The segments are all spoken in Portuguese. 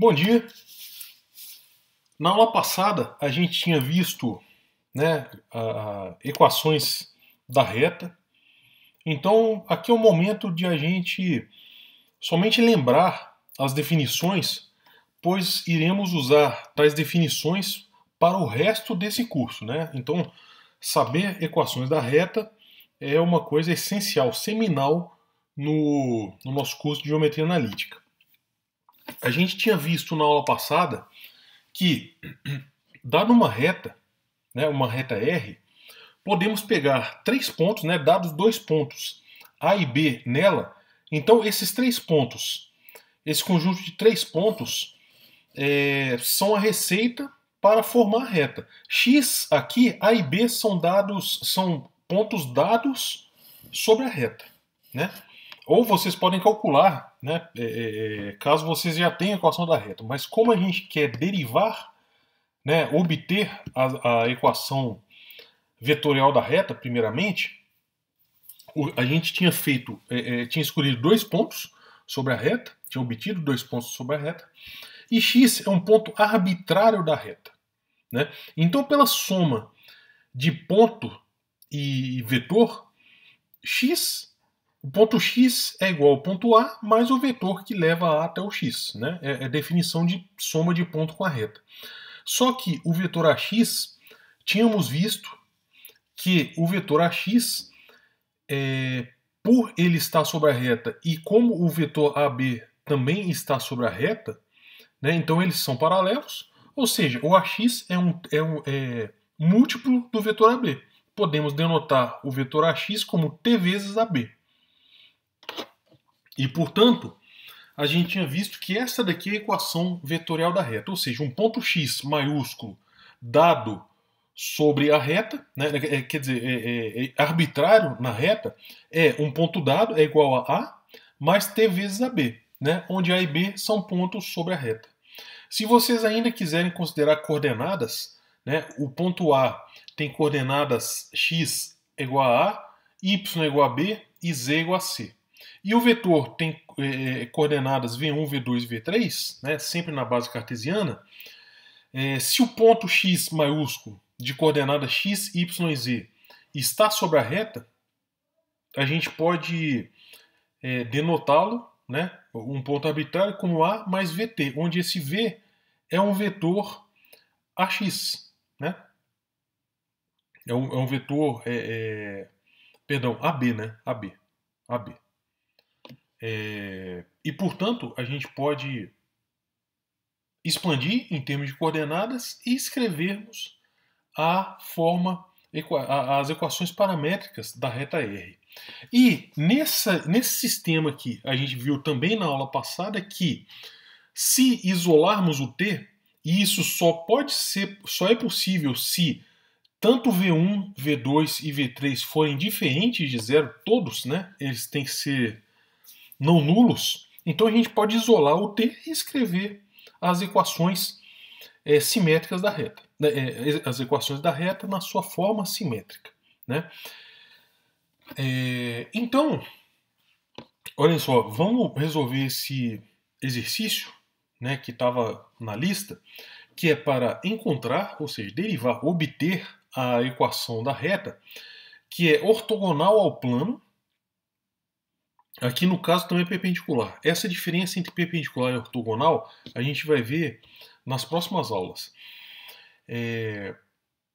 Bom dia. Na aula passada a gente tinha visto né, a, equações da reta. Então aqui é o momento de a gente somente lembrar as definições, pois iremos usar tais definições para o resto desse curso. Né? Então saber equações da reta é uma coisa essencial, seminal no, no nosso curso de geometria analítica. A gente tinha visto na aula passada que, dado uma reta, né, uma reta R, podemos pegar três pontos, né, dados dois pontos A e B nela. Então, esses três pontos, esse conjunto de três pontos, é, são a receita para formar a reta. X aqui, A e B são dados, são pontos dados sobre a reta. Né? Ou vocês podem calcular né? É, é, é, caso vocês já tenham a equação da reta. Mas como a gente quer derivar, né, obter a, a equação vetorial da reta, primeiramente, o, a gente tinha feito, é, é tinha escolhido dois pontos sobre a reta, tinha obtido dois pontos sobre a reta, e x é um ponto arbitrário da reta. Né? Então, pela soma de ponto e vetor, x o ponto x é igual ao ponto a mais o vetor que leva a até o x. Né? É, a é definição de soma de ponto com a reta. Só que o vetor ax, tínhamos visto que o vetor ax, é, por ele estar sobre a reta e como o vetor ab também está sobre a reta, né, então eles são paralelos, ou seja, o ax é um, é um é, múltiplo do vetor ab. Podemos denotar o vetor ax como t vezes ab. E, portanto, a gente tinha visto que essa daqui é a equação vetorial da reta, ou seja, um ponto x maiúsculo dado sobre a reta, né, é, é, quer dizer, é, é, é arbitrário na reta, é um ponto dado, é igual a A, mais T vezes a B, né, onde A e B são pontos sobre a reta. Se vocês ainda quiserem considerar coordenadas, né, o ponto A tem coordenadas x igual a A, y igual a B e z igual a C. E o vetor tem é, coordenadas V1, V2 e V3, né, sempre na base cartesiana. É, se o ponto x maiúsculo de coordenada x, y e z está sobre a reta, a gente pode é, denotá-lo, né, um ponto arbitrário, como A mais VT, onde esse V é um vetor AX. Né? É, um, é um vetor. É, é perdão, AB, né? AB. AB. É, e, portanto, a gente pode expandir em termos de coordenadas e escrevermos a forma, as equações paramétricas da reta R. E nessa, nesse sistema aqui, a gente viu também na aula passada que se isolarmos o T, e isso só pode ser, só é possível se tanto V1, V2 e V3 forem diferentes de zero, todos, né? Eles têm que ser não nulos, então a gente pode isolar o T e escrever as equações é, simétricas da reta, né, é, é, as equações da reta na sua forma simétrica. Né? É, então, olhem só, vamos resolver esse exercício né, que estava na lista, que é para encontrar, ou seja, derivar, obter a equação da reta, que é ortogonal ao plano Aqui no caso também é perpendicular. Essa diferença entre perpendicular e ortogonal a gente vai ver nas próximas aulas. É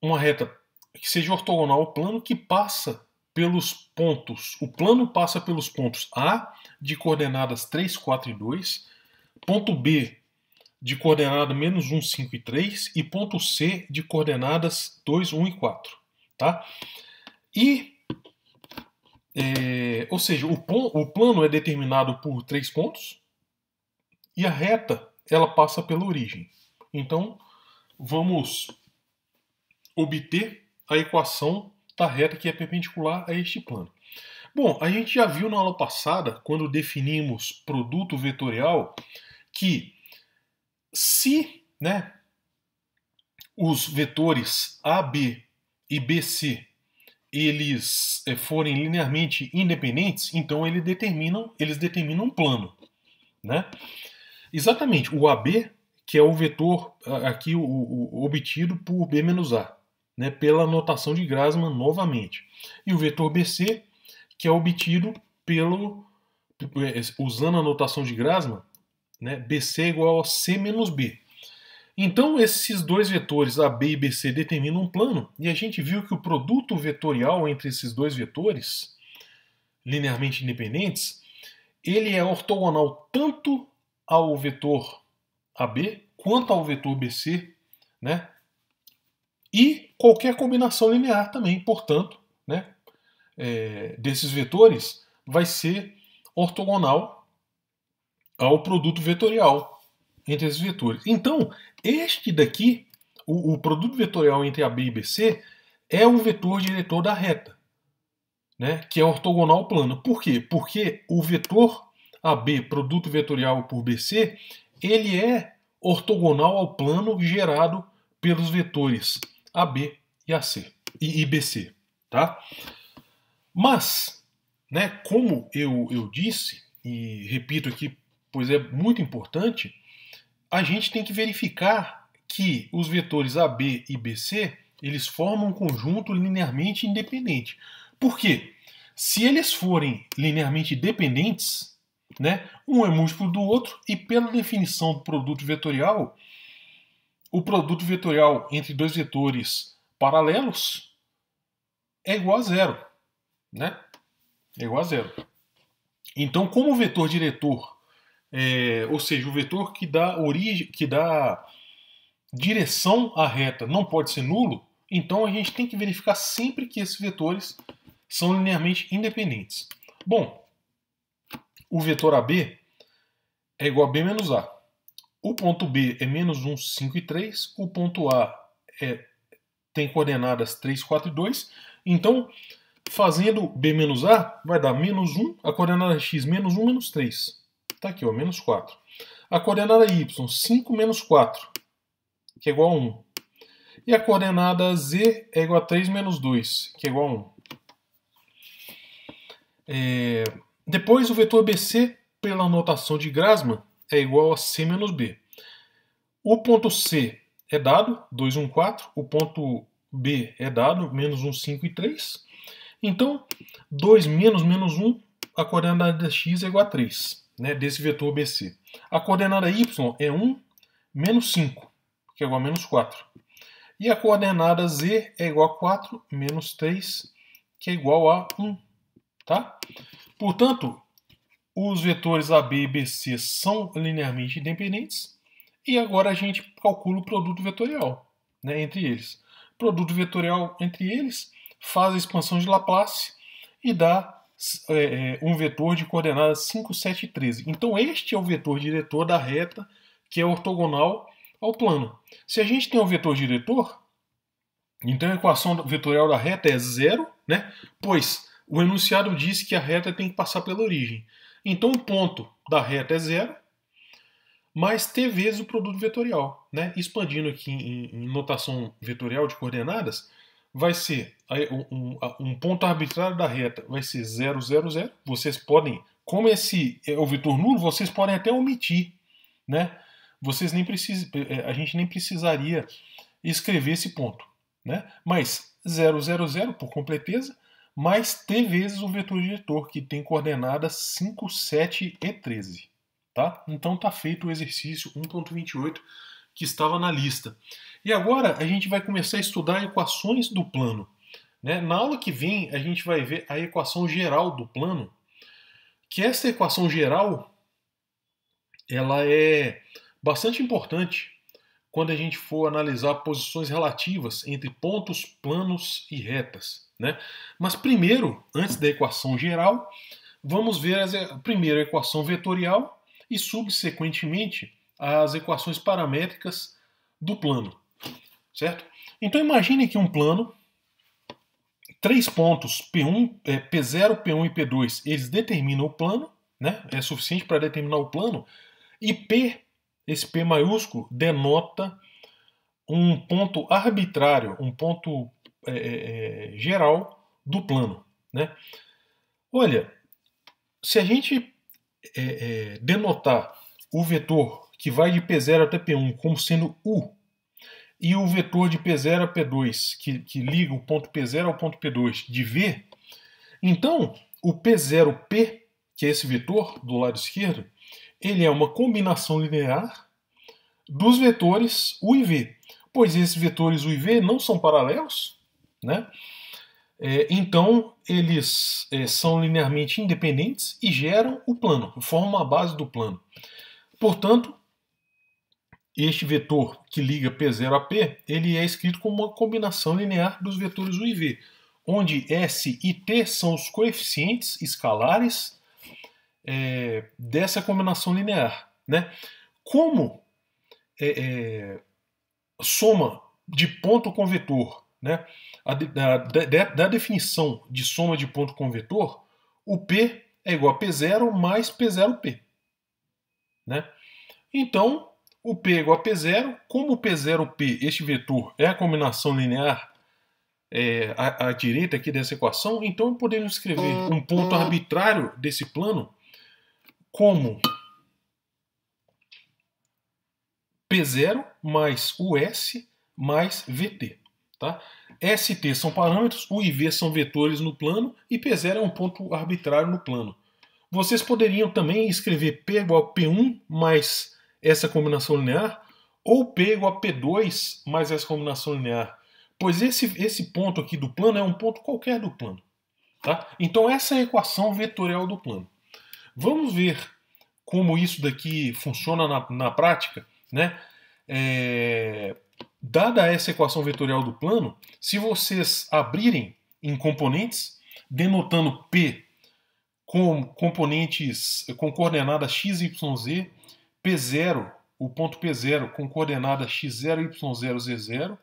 uma reta que seja ortogonal ao plano que passa pelos pontos. O plano passa pelos pontos A de coordenadas 3, 4 e 2, ponto B de coordenada menos 1, 5 e 3 e ponto C de coordenadas 2, 1 e 4. Tá? E é, ou seja, o, pon, o plano é determinado por três pontos e a reta ela passa pela origem. Então, vamos obter a equação da reta que é perpendicular a este plano. Bom, a gente já viu na aula passada, quando definimos produto vetorial, que se né, os vetores AB e BC eles eh, forem linearmente independentes, então eles determinam, eles determinam um plano. Né? Exatamente, o AB, que é o vetor aqui o, o, obtido por B menos A, né, pela notação de Grassmann novamente. E o vetor BC, que é obtido pelo eh, usando a notação de Grassmann, né, BC é igual a C menos B. Então, esses dois vetores, AB e BC, determinam um plano, e a gente viu que o produto vetorial entre esses dois vetores, linearmente independentes, ele é ortogonal tanto ao vetor AB quanto ao vetor BC, né? E qualquer combinação linear também, portanto, né? É, desses vetores vai ser ortogonal ao produto vetorial, entre esses vetores. Então, este daqui, o, o produto vetorial entre AB e BC, é o vetor diretor da reta, né, que é ortogonal ao plano. Por quê? Porque o vetor AB, produto vetorial por BC, ele é ortogonal ao plano gerado pelos vetores AB e AC e IBC, tá? Mas, né, como eu, eu disse e repito aqui, pois é muito importante, a gente tem que verificar que os vetores AB e BC eles formam um conjunto linearmente independente. Por quê? Se eles forem linearmente dependentes, né, um é múltiplo do outro e pela definição do produto vetorial, o produto vetorial entre dois vetores paralelos é igual a zero, né? É igual a zero. Então, como o vetor diretor é, ou seja, o vetor que dá origem, que dá direção à reta não pode ser nulo, então a gente tem que verificar sempre que esses vetores são linearmente independentes. Bom, o vetor AB é igual a B menos A. O ponto B é menos 1, 5 e 3. O ponto A é, tem coordenadas 3, 4 e 2. Então, fazendo B menos A, vai dar menos 1, a coordenada x menos 1, menos 3. Está aqui, ó, menos 4. A coordenada y, 5 menos 4, que é igual a 1. E a coordenada z é igual a 3 menos 2, que é igual a 1. É... Depois, o vetor BC, pela notação de Grassmann, é igual a C menos B. O ponto C é dado, 2, 1, 4. O ponto B é dado, menos 1, 5 e 3. Então, 2 menos menos 1, a coordenada de x é igual a 3 né, desse vetor BC. A coordenada y é 1 menos 5, que é igual a menos 4. E a coordenada z é igual a 4 menos 3, que é igual a 1. Tá? Portanto, os vetores AB e BC são linearmente independentes. E agora a gente calcula o produto vetorial né, entre eles. O produto vetorial entre eles faz a expansão de Laplace e dá é, é, um vetor de coordenadas 5, 7 e 13. Então este é o vetor diretor da reta que é ortogonal ao plano. Se a gente tem o um vetor diretor, então a equação vetorial da reta é zero, né? pois o enunciado diz que a reta tem que passar pela origem. Então o ponto da reta é zero, mais t vezes o produto vetorial. Né? Expandindo aqui em, em notação vetorial de coordenadas, vai ser um, um, ponto arbitrário da reta vai ser 0, 0, 0. Vocês podem, como esse é o vetor nulo, vocês podem até omitir, né? Vocês nem precisam, é, é, a gente nem precisaria escrever esse ponto, né? Mas 0, 0, 0 por completeza, mais t vezes o vetor diretor que tem coordenadas 5, 7 e 13, tá? Então tá feito o exercício 1.28 que estava na lista. E agora a gente vai começar a estudar equações do plano. Né? Na aula que vem, a gente vai ver a equação geral do plano, que essa equação geral ela é bastante importante quando a gente for analisar posições relativas entre pontos planos e retas. Né? Mas primeiro, antes da equação geral, vamos ver as, primeiro a equação vetorial e, subsequentemente, as equações paramétricas do plano certo? Então imagine aqui um plano, três pontos P1, é, P0, P1 e P2, eles determinam o plano, né? É suficiente para determinar o plano. E P, esse P maiúsculo, denota um ponto arbitrário, um ponto é, é, é geral do plano, né? Olha, se a gente é, é denotar o vetor que vai de P0 até P1 como sendo U, e o vetor de P0 a P2, que, que liga o ponto P0 ao ponto P2 de V, então o P0P, que é esse vetor do lado esquerdo, ele é uma combinação linear dos vetores U e V, pois esses vetores U e V não são paralelos, né? É, então eles é, são linearmente independentes e geram o plano, formam a base do plano. Portanto, este vetor que liga P0 a P, ele é escrito como uma combinação linear dos vetores U e V, onde S e T são os coeficientes escalares é, dessa combinação linear. Né? Como é, é, soma de ponto com vetor, né? A, da, da, da definição de soma de ponto com vetor, o P é igual a P0 mais P0P. Né? Então, o P é igual a P0. Como o P0, P, este vetor, é a combinação linear é, à, à, direita aqui dessa equação, então podemos escrever um ponto arbitrário desse plano como P0 mais US mais VT. Tá? S e T são parâmetros, U e V são vetores no plano e P0 é um ponto arbitrário no plano. Vocês poderiam também escrever P igual a P1 mais essa combinação linear, ou P igual a P2 mais essa combinação linear. Pois esse, esse ponto aqui do plano é um ponto qualquer do plano. Tá? Então essa é a equação vetorial do plano. Vamos ver como isso daqui funciona na, na prática. Né? É, dada essa equação vetorial do plano, se vocês abrirem em componentes, denotando P com componentes com coordenadas x, y, z, P0, o ponto P0 com coordenadas x0, y0, z0,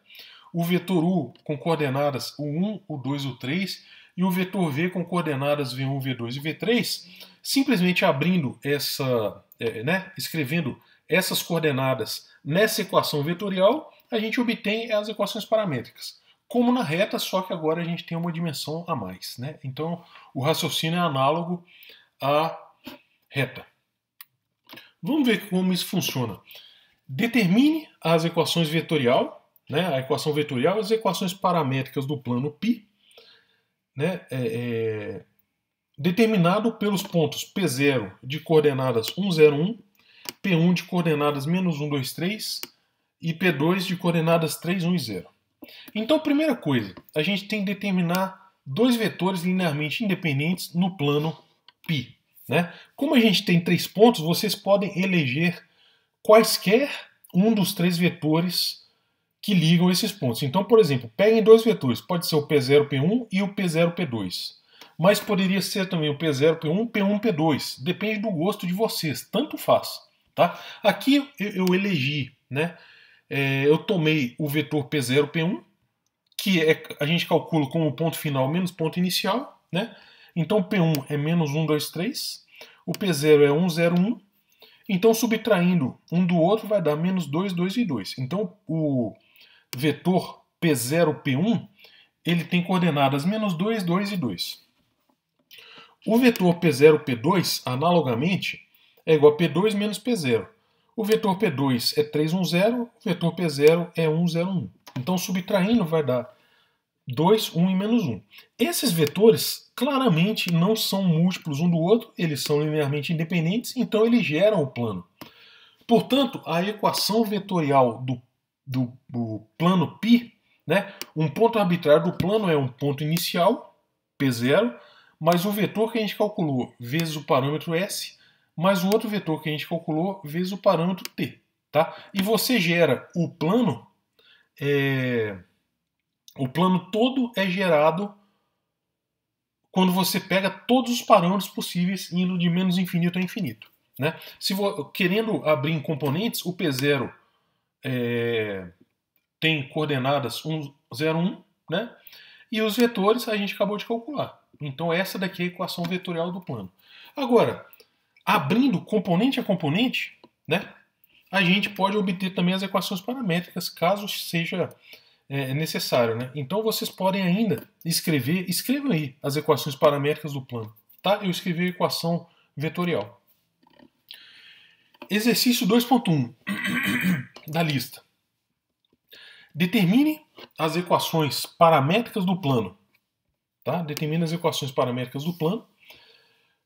o vetor U com coordenadas U1, U2, U3 e o vetor V com coordenadas V1, V2 e V3, simplesmente abrindo essa, é, é, né, escrevendo essas coordenadas nessa equação vetorial, a gente obtém as equações paramétricas. Como na reta, só que agora a gente tem uma dimensão a mais. Né? Então o raciocínio é análogo à reta. Vamos ver como isso funciona. Determine as equações vetorial, né, a equação vetorial e as equações paramétricas do plano π, né, é, é, determinado pelos pontos P0 de coordenadas 1, 0, 1, P1 de coordenadas menos 1, 2, 3 e P2 de coordenadas 3, 1 e 0. Então, primeira coisa, a gente tem que determinar dois vetores linearmente independentes no plano π. Né? Como a gente tem três pontos, vocês podem eleger quaisquer um dos três vetores que ligam esses pontos. Então, por exemplo, peguem dois vetores, pode ser o P0, P1 e o P0, P2. Mas poderia ser também o P0, P1, P1, P2. Depende do gosto de vocês, tanto faz. Tá? Aqui eu, eu elegi, né? É, eu tomei o vetor P0, P1, que é, a gente calcula como ponto final menos ponto inicial, né? Então P1 é menos 1, 2, 3. O P0 é 1, 0, 1. Então, subtraindo um do outro, vai dar menos 2, 2 e 2. Então, o vetor P0, P1, ele tem coordenadas menos 2, 2 e 2. O vetor P0, P2, analogamente, é igual a P2 menos P0. O vetor P2 é 3, 1, 0. O vetor P0 é 1, 0, 1. Então, subtraindo, vai dar 2, 1 e menos 1. Esses vetores claramente não são múltiplos um do outro, eles são linearmente independentes, então eles geram o plano. Portanto, a equação vetorial do, do, do plano π, né, um ponto arbitrário do plano é um ponto inicial, P0, mais o vetor que a gente calculou vezes o parâmetro S, mais o outro vetor que a gente calculou vezes o parâmetro T. Tá? E você gera o plano. É o plano todo é gerado quando você pega todos os parâmetros possíveis indo de menos infinito a infinito. Né? Se vou, querendo abrir em componentes, o P0 é, tem coordenadas 1, 0, 1, né? e os vetores a gente acabou de calcular. Então essa daqui é a equação vetorial do plano. Agora, abrindo componente a componente, né? a gente pode obter também as equações paramétricas, caso seja é, é, necessário. Né? Então vocês podem ainda escrever, escrevam aí as equações paramétricas do plano. Tá? Eu escrevi a equação vetorial. Exercício 2.1 da lista. Determine as equações paramétricas do plano. Tá? Determine as equações paramétricas do plano.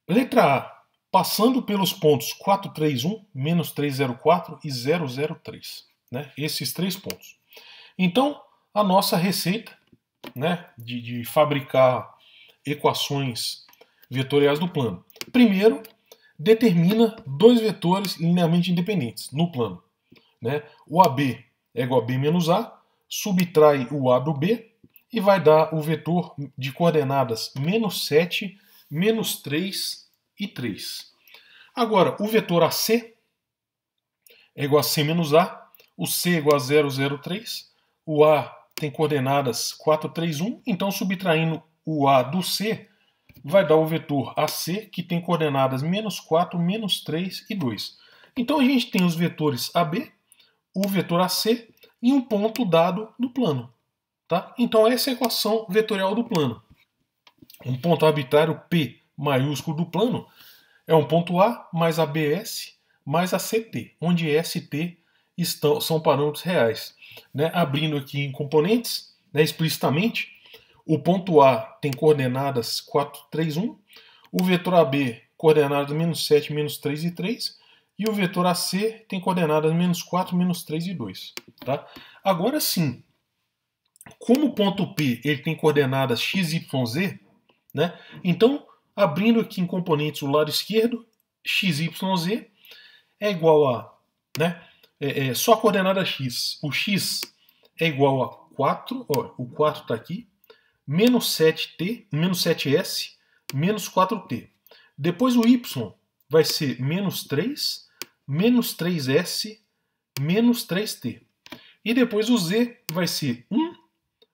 Letra A, passando pelos pontos 431, menos 304 e 003. Né? Esses três pontos. Então, a nossa receita né, de, de fabricar equações vetoriais do plano. Primeiro, determina dois vetores linearmente independentes no plano. Né? O AB é igual a B menos A, subtrai o A do B e vai dar o vetor de coordenadas menos 7, menos 3 e 3. Agora, o vetor AC é igual a C menos A, o C é igual a 0, 0, 3, o A tem coordenadas 4, 3, 1, então subtraindo o A do C, vai dar o vetor AC, que tem coordenadas menos 4, menos 3 e 2. Então a gente tem os vetores AB, o vetor AC e um ponto dado no plano. Tá? Então essa é a equação vetorial do plano. Um ponto arbitrário P maiúsculo do plano é um ponto A mais ABS mais ACT, onde ST estão, são parâmetros reais. Né? Abrindo aqui em componentes, né, explicitamente, o ponto A tem coordenadas 4, 3, 1, o vetor AB coordenadas menos 7, menos 3 e 3, e o vetor AC tem coordenadas menos 4, menos 3 e 2. Tá? Agora sim, como o ponto P ele tem coordenadas x, y, z, né? então, abrindo aqui em componentes o lado esquerdo, x, y, z é igual a... Né? é, é, só a coordenada x. O x é igual a 4, ó, o 4 está aqui, menos 7t, menos 7s, menos 4t. Depois o y vai ser menos 3, menos 3s, menos 3t. E depois o z vai ser 1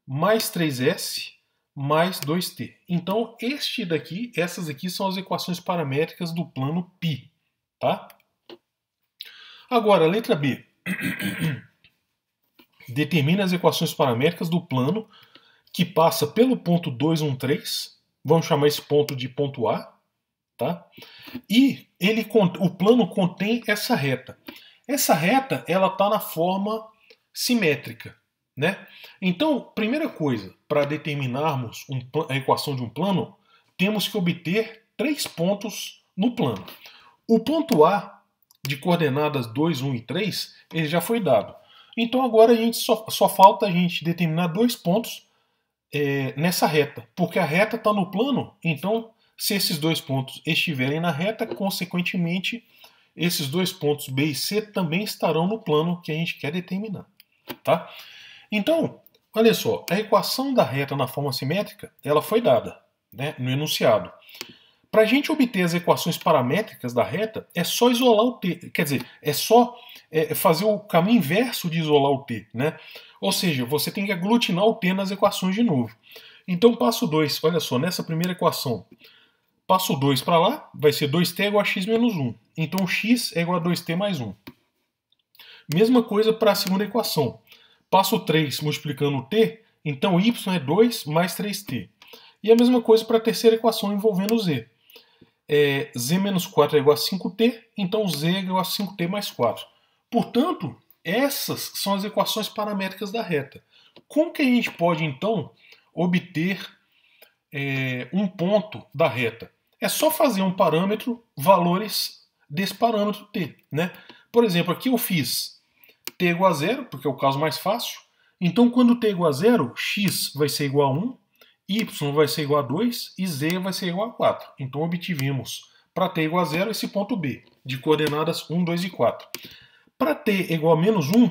mais 3s mais 2t. Então, este daqui, essas aqui são as equações paramétricas do plano π, tá? Agora, letra B. Determine as equações paramétricas do plano que passa pelo ponto 213. Vamos chamar esse ponto de ponto A. Tá? E ele, o plano contém essa reta. Essa reta ela está na forma simétrica. Né? Então, primeira coisa, para determinarmos um, a equação de um plano, temos que obter três pontos no plano. O ponto A de coordenadas 2, 1 e 3, ele já foi dado. Então agora a gente só, só falta a gente determinar dois pontos é, nessa reta, porque a reta está no plano, então se esses dois pontos estiverem na reta, consequentemente, esses dois pontos B e C também estarão no plano que a gente quer determinar. Tá? Então, olha só, a equação da reta na forma simétrica ela foi dada né, no enunciado. Para a gente obter as equações paramétricas da reta, é só isolar o t, quer dizer, é só é, fazer o caminho inverso de isolar o t, né? Ou seja, você tem que aglutinar o t nas equações de novo. Então, passo 2, olha só, nessa primeira equação, passo 2 para lá, vai ser 2t é igual a x menos 1. Então, x é igual a 2t mais 1. Mesma coisa para a segunda equação. Passo 3 multiplicando o t, então y é 2 mais 3t. E a mesma coisa para a terceira equação envolvendo o z é, z menos 4 é igual a 5t, então z é igual a 5t mais 4. Portanto, essas são as equações paramétricas da reta. Como que a gente pode, então, obter é, um ponto da reta? É só fazer um parâmetro, valores desse parâmetro t. Né? Por exemplo, aqui eu fiz t igual a zero, porque é o caso mais fácil. Então, quando t igual a zero, x vai ser igual a 1, y vai ser igual a 2 e z vai ser igual a 4. Então obtivemos para t igual a zero esse ponto B, de coordenadas 1, 2 e 4. Para t igual a menos 1,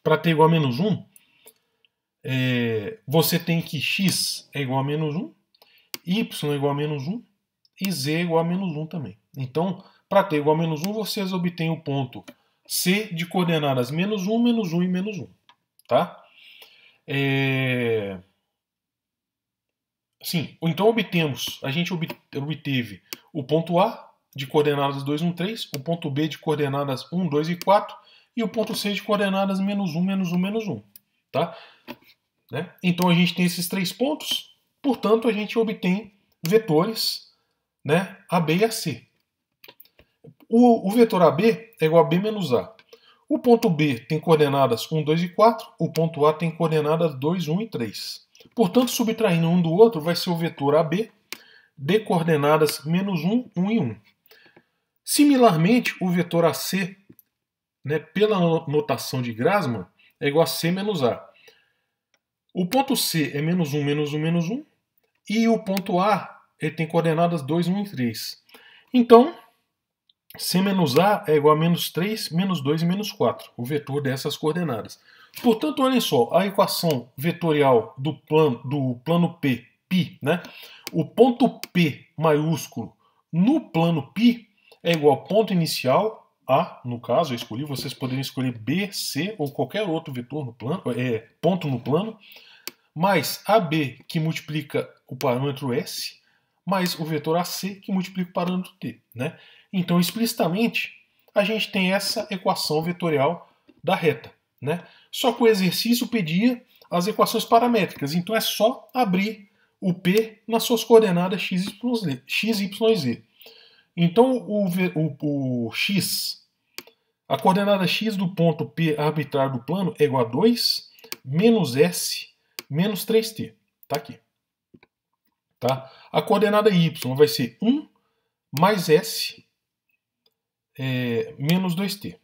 para t igual a menos 1, é, você tem que x é igual a menos 1, y é igual a menos 1 e z é igual a menos 1 também. Então, para t igual a menos 1, vocês obtêm o ponto C de coordenadas menos 1, menos 1 e menos 1. Tá? É... Sim, então obtemos, a gente obteve o ponto A de coordenadas 2, 1, 3, o ponto B de coordenadas 1, 2 e 4 e o ponto C de coordenadas menos 1, menos 1, menos 1. Tá? Né? Então a gente tem esses três pontos, portanto a gente obtém vetores né, AB e AC. O, o vetor AB é igual a B menos A. O ponto B tem coordenadas 1, 2 e 4, o ponto A tem coordenadas 2, 1 e 3. Portanto, subtraindo um do outro, vai ser o vetor AB de coordenadas menos 1, 1 e 1. Similarmente, o vetor AC, né, pela notação de Grassmann, é igual a C menos A. O ponto C é menos 1, menos 1, menos 1, e o ponto A ele tem coordenadas 2, 1 e 3. Então, C menos A é igual a menos 3, menos 2 e menos 4, o vetor dessas coordenadas. Portanto, olhem só, a equação vetorial do plano, do plano P, π, né? o ponto P maiúsculo no plano π é igual ao ponto inicial, A, no caso, eu escolhi, vocês poderiam escolher B, C ou qualquer outro vetor no plano, é, ponto no plano, mais AB, que multiplica o parâmetro S, mais o vetor AC, que multiplica o parâmetro T. Né? Então, explicitamente, a gente tem essa equação vetorial da reta. Né? Só que o exercício pedia as equações paramétricas, então é só abrir o P nas suas coordenadas x, y, z. Então o, o, o x, a coordenada x do ponto P arbitrário do plano é igual a 2 menos S menos 3T. Está aqui. Tá? A coordenada y vai ser 1 mais S é, menos 2t.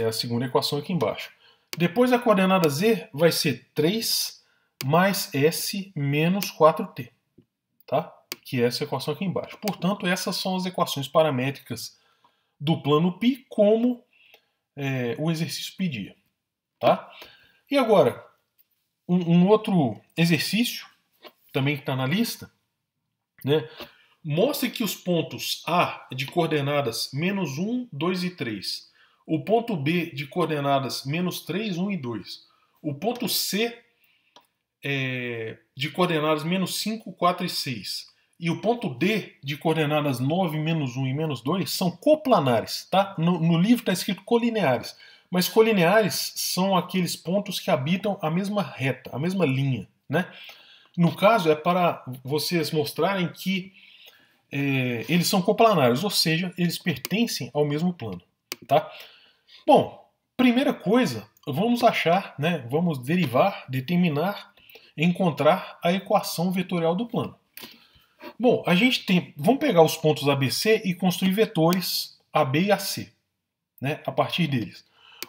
É a segunda equação aqui embaixo. Depois a coordenada z vai ser 3 mais s menos 4t. Tá? Que é essa equação aqui embaixo. Portanto, essas são as equações paramétricas do plano π, como é, o exercício pedia. Tá? E agora, um, um outro exercício, também que está na lista, né? Mostre que os pontos A de coordenadas menos 1, 2 e 3, o ponto B de coordenadas menos 3, 1 e 2, o ponto C é, de coordenadas menos 5, 4 e 6 e o ponto D de coordenadas 9, menos 1 e menos 2 são coplanares. Tá? No, no livro está escrito colineares, mas colineares são aqueles pontos que habitam a mesma reta, a mesma linha. Né? No caso, é para vocês mostrarem que é, eles são coplanários, ou seja, eles pertencem ao mesmo plano. Tá? Bom, primeira coisa, vamos achar, né, vamos derivar, determinar, encontrar a equação vetorial do plano. Bom, a gente tem, vamos pegar os pontos ABC e construir vetores AB e AC, né, a partir deles.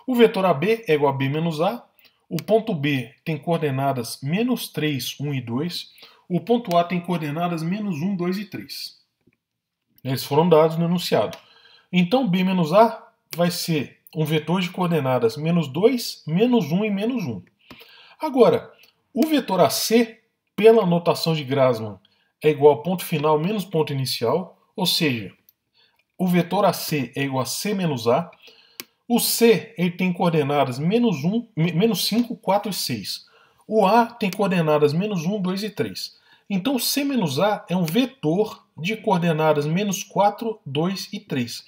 O vetor AB é igual a B menos A, o ponto B tem coordenadas menos 3, 1 e 2, o ponto A tem coordenadas menos 1, 2 e 3. Eles foram dados no enunciado. Então, b menos a vai ser um vetor de coordenadas menos 2, menos 1 e menos 1. Agora, o vetor AC, pela notação de Grassmann, é igual a ponto final menos ponto inicial, ou seja, o vetor AC é igual a C menos A. O C ele tem coordenadas menos, 1, menos 5, 4 e 6. O A tem coordenadas menos 1, 2 e 3. Então, C menos A é um vetor de coordenadas menos 4, 2 e 3.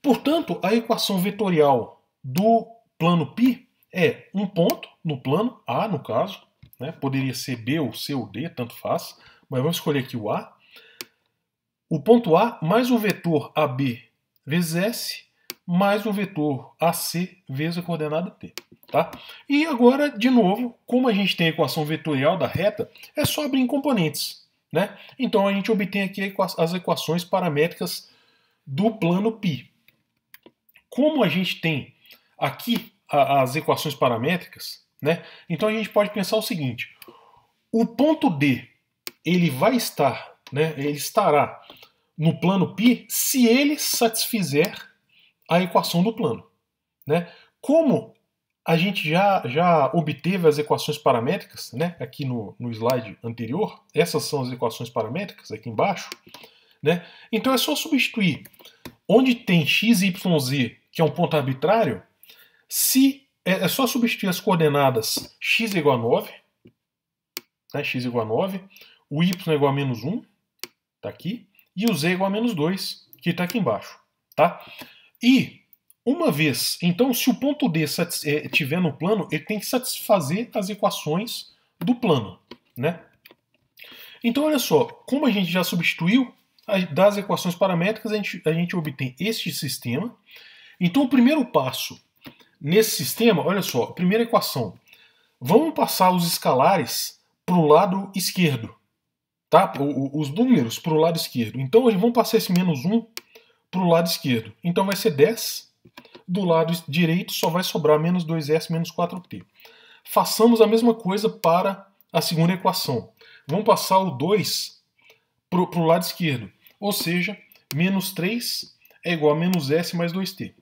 Portanto, a equação vetorial do plano π é um ponto no plano, A no caso, né? poderia ser B ou C ou D, tanto faz, mas vamos escolher aqui o A. O ponto A mais o vetor AB vezes S mais o vetor AC vezes a coordenada T. Tá? E agora, de novo, como a gente tem a equação vetorial da reta, é só abrir em componentes. Né? Então a gente obtém aqui as equações paramétricas do plano π. Como a gente tem aqui as equações paramétricas, né? então a gente pode pensar o seguinte: o ponto D ele vai estar, né? ele estará no plano π se ele satisfizer a equação do plano. Né? Como a gente já, já obteve as equações paramétricas, né? Aqui no, no slide anterior, essas são as equações paramétricas aqui embaixo, né? Então é só substituir onde tem x, y, z, que é um ponto arbitrário, se é, é só substituir as coordenadas x igual a 9, né? x igual a 9, o y igual a menos 1, tá aqui, e o z igual a menos 2, que está aqui embaixo, tá? E uma vez, então, se o ponto D estiver eh, no plano, ele tem que satisfazer as equações do plano, né? Então, olha só, como a gente já substituiu das equações paramétricas, a gente, a gente obtém este sistema. Então, o primeiro passo nesse sistema, olha só, primeira equação. Vamos passar os escalares para o lado esquerdo, tá? O, os números para o lado esquerdo. Então, vamos passar esse menos 1 para o lado esquerdo. Então, vai ser 10 do lado direito só vai sobrar menos 2s menos 4t. Façamos a mesma coisa para a segunda equação. Vamos passar o 2 para o lado esquerdo, ou seja, menos 3 é igual a menos s mais 2t.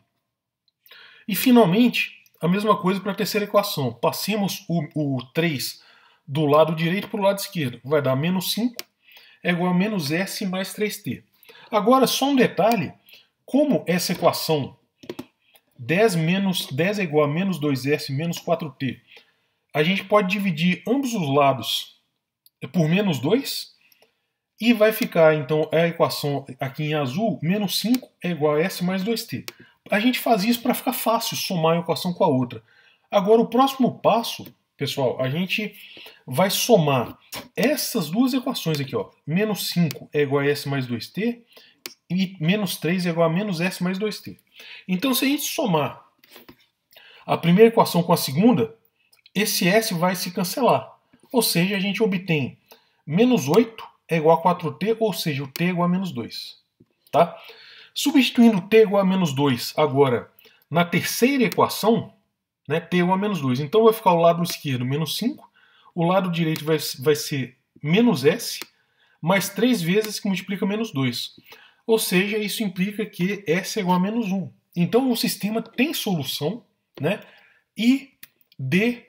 E finalmente, a mesma coisa para a terceira equação. Passemos o, o 3 do lado direito para o lado esquerdo. Vai dar menos 5 é igual a menos s mais 3t. Agora, só um detalhe: como essa equação 10 menos 10 é igual a menos 2s menos 4t. A gente pode dividir ambos os lados por menos 2 e vai ficar, então, a equação aqui em azul, menos 5 é igual a s mais 2t. A gente faz isso para ficar fácil somar uma equação com a outra. Agora, o próximo passo, pessoal, a gente vai somar essas duas equações aqui. Ó. Menos 5 é igual a s mais 2t e menos 3 é igual a menos s mais 2t. Então, se a gente somar a primeira equação com a segunda, esse S vai se cancelar. Ou seja, a gente obtém menos 8 é igual a 4t, ou seja, o t é igual a menos 2. Tá? Substituindo t é igual a menos 2 agora na terceira equação, né, t é igual a menos 2. Então vai ficar o lado esquerdo menos 5, o lado direito vai, vai ser menos s, mais 3 vezes que multiplica menos 2. Ou seja, isso implica que S é igual a menos 1. Então o sistema tem solução, né? E D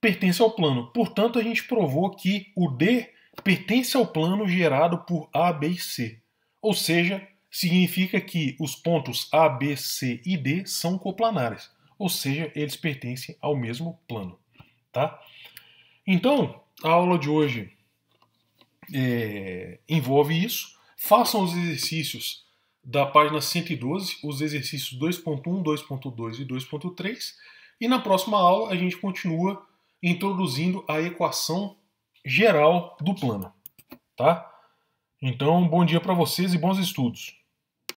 pertence ao plano. Portanto, a gente provou que o D pertence ao plano gerado por A, B e C. Ou seja, significa que os pontos A, B, C e D são coplanares. Ou seja, eles pertencem ao mesmo plano. Tá? Então, a aula de hoje é, envolve isso. Façam os exercícios da página 112, os exercícios 2.1, 2.2 e 2.3, e na próxima aula a gente continua introduzindo a equação geral do plano, tá? Então, bom dia para vocês e bons estudos.